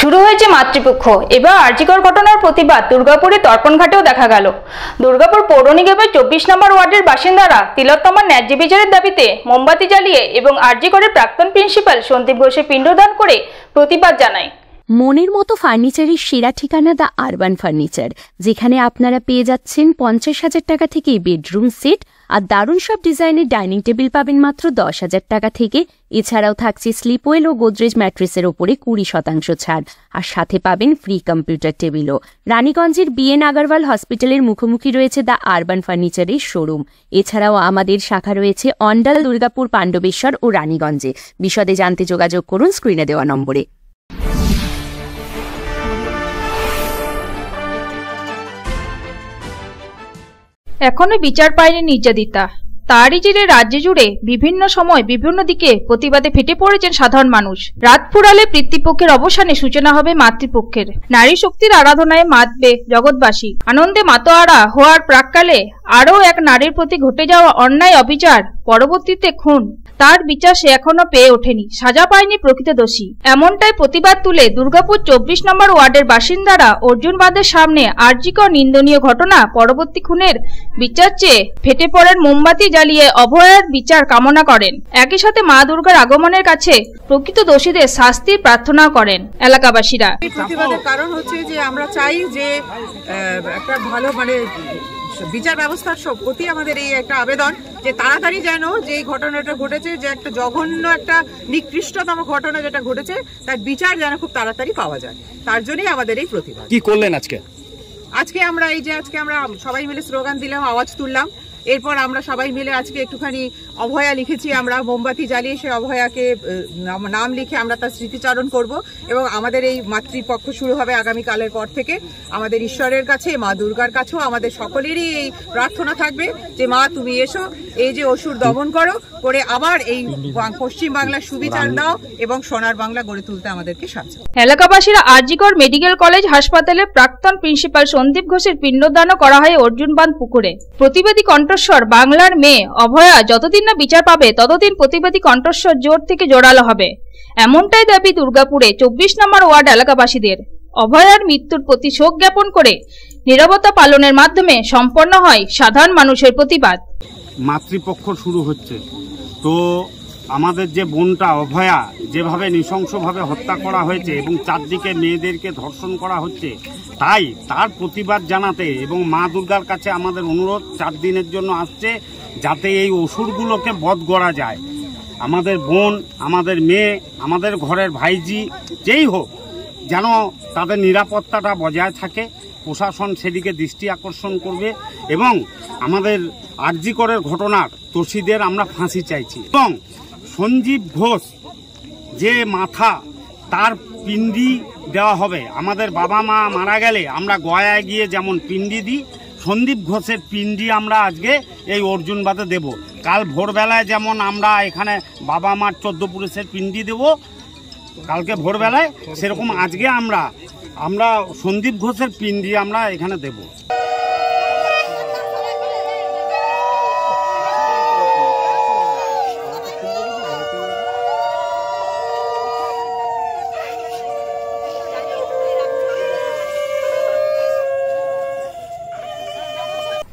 শুরু হয়েছে মাতৃপক্ষ এবার আর্জিকর ঘটনার প্রতিবাদ দুর্গাপুরে ঘাটেও দেখা গেল দুর্গাপুর পৌর নিগমের চব্বিশ নম্বর ওয়ার্ডের বাসিন্দারা তিলোত্তমার ন্যায্য বিচারের দাবিতে মোমবাতি জ্বালিয়ে এবং আর্জিকরের প্রাক্তন প্রিন্সিপাল সন্দীপ ঘোষে পিণ্ডদান করে প্রতিবাদ জানায় মনের মতো ফার্নিচারের সেরা ঠিকানা দ্য আরবান ফার্নিচার যেখানে আপনারা পেয়ে যাচ্ছেন পঞ্চাশ হাজার টাকা থেকে বেডরুম সেট আর দারুণ সব ডিজাইনের ডাইনিং টেবিল পাবেন মাত্র দশ হাজার টাকা থেকে এছাড়াও থাকছে স্লিপওয়েল ও গোদরেজ ম্যাট্রেসের ওপরে কুড়ি শতাংশ ছাড় আর সাথে পাবেন ফ্রি কম্পিউটার টেবিলও রানীগঞ্জের বিএন আগারওয়াল হসপিটালের মুখোমুখি রয়েছে দ্য আরবান ফার্নিচারের শোরুম এছাড়াও আমাদের শাখা রয়েছে অন্ডাল দুর্গাপুর পাণ্ডবেশ্বর ও রানীগঞ্জে বিশদে জানতে যোগাযোগ করুন স্ক্রিনে দেওয়া নম্বরে এখনো বিচার পায়নি নির্যাতিতা তারই জিরে রাজ্য জুড়ে বিভিন্ন সময় বিভিন্ন দিকে প্রতিবাদে ফেটে পড়েছেন সাধারণ মানুষ রাত ফুরালে পিতৃপক্ষের অবসানে সূচনা হবে মাতৃপক্ষের নারী শক্তির আরাধনায় মাতবে জগৎবাসী আনন্দে মাতোয়ারা হওয়ার প্রাককালে আরও এক নারীর প্রতি ঘটে যাওয়া অন্যায় অবিচার পরবর্তীতে খুন তার বিচার সে এখনো পেয়ে ওঠেনি সাজা পায়নি প্রকৃত দোষী এমনটাই প্রতিবাদ তুলে দুর্গাপুর চব্বিশ নম্বর ওয়ার্ডের বাসিন্দারা অর্জুন বাঁধের সামনে আর্যিকর নিন্দনীয় ঘটনা পরবর্তী খুনের বিচার চেয়ে ফেটে পড়েন মোমবাতি জ্বালিয়ে অভয়ের বিচার কামনা করেন একই সাথে মা দুর্গার আগমনের কাছে প্রকৃত দোষীদের শাস্তির প্রার্থনা করেন এলাকাবাসীরা কারণ হচ্ছে যে আমরা চাই যে একটা ভালো মানে বিচার ব্যবস্থার সব প্রতি আমাদের এই একটা আবেদন যে তাড়াতাড়ি যেন যে ঘটনাটা ঘটেছে যে একটা জঘন্য একটা নিকৃষ্টতম ঘটনা যেটা ঘটেছে তার বিচার যেন খুব তাড়াতাড়ি পাওয়া যায় তার জন্যই আমাদের এই প্রতিবাদ কি করলেন আজকে আজকে আমরা এই যে আজকে আমরা সবাই মিলে স্লোগান দিলাম আওয়াজ তুললাম এরপর আমরা সবাই মিলে আজকে একটুখানি অভয়া লিখেছি আমরা মোমবাতি জ্বালিয়ে সেই অভয়াকে নাম লিখে আমরা তার স্মৃতিচারণ করব এবং আমাদের এই মাতৃপক্ষ শুরু হবে আগামীকালের পর থেকে আমাদের ঈশ্বরের কাছে মা দুর্গার কাছেও আমাদের সকলেরই এই প্রার্থনা থাকবে যে মা তুমি এসো এই যে অসুর দমন করো করে আবার এই পশ্চিম বাংলা সুবিচার দাও এবং সোনার বাংলা গড়ে তুলতে আমাদেরকে সাহায্য এলাকাবাসীরা আরজিকর মেডিকেল কলেজ হাসপাতালে প্রাক্তন প্রিন্সিপাল সন্দীপ ঘোষের পিণ্ডদানও করা হয় অর্জুন বান পুকুরে প্রতিবেদী কণ্ঠ কণ্ঠস্বর বাংলার মেয়ে অভয়া যতদিন না বিচার পাবে ততদিন প্রতিবাদী কণ্ঠস্বর জোর থেকে জোরালো হবে এমনটাই দাবি দুর্গাপুরে চব্বিশ নম্বর ওয়ার্ড এলাকাবাসীদের অভয়ার মৃত্যুর প্রতি শোক জ্ঞাপন করে নিরবতা পালনের মাধ্যমে সম্পন্ন হয় সাধারণ মানুষের প্রতিবাদ মাতৃপক্ষ শুরু হচ্ছে তো আমাদের যে বোনটা অভয়া যেভাবে নৃশংসভাবে হত্যা করা হয়েছে এবং চারদিকে মেয়েদেরকে ধর্ষণ করা হচ্ছে তাই তার প্রতিবাদ জানাতে এবং মা দুর্গার কাছে আমাদের অনুরোধ চার দিনের জন্য আসছে যাতে এই অসুরগুলোকে বধ করা যায় আমাদের বোন আমাদের মেয়ে আমাদের ঘরের ভাইজি যেই হোক যেন তাদের নিরাপত্তাটা বজায় থাকে প্রশাসন সেদিকে দৃষ্টি আকর্ষণ করবে এবং আমাদের আর্জি করের ঘটনার দোষীদের আমরা ফাঁসি চাইছি এবং সঞ্জীব ঘোষ যে মাথা তার পিন্ডি দেওয়া হবে আমাদের বাবা মা মারা গেলে আমরা গয়ায় গিয়ে যেমন পিন্ডি দিই সন্দীপ ঘোষের পিন্ডি আমরা আজকে এই অর্জুনবাদে দেব কাল ভোরবেলায় যেমন আমরা এখানে বাবা মার চোদ্দ পুরুষের পিন্ডি দেব কালকে ভোরবেলায় সেরকম আজকে আমরা আমরা সন্দীপ ঘোষের পিন্ডি আমরা এখানে দেবো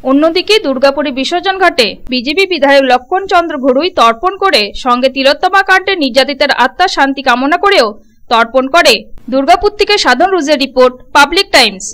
অন্যদিকে দুর্গাপুরে বিসর্জন ঘাটে বিজেপি বিধায়ক লক্ষণ চন্দ্র ঘড়ুই তর্পণ করে সঙ্গে তিলোত্তমা কাণ্ডে নির্যাতিতার আত্মার শান্তি কামনা করেও তর্পণ করে দুর্গাপুর থেকে সাধন রুজের রিপোর্ট পাবলিক টাইমস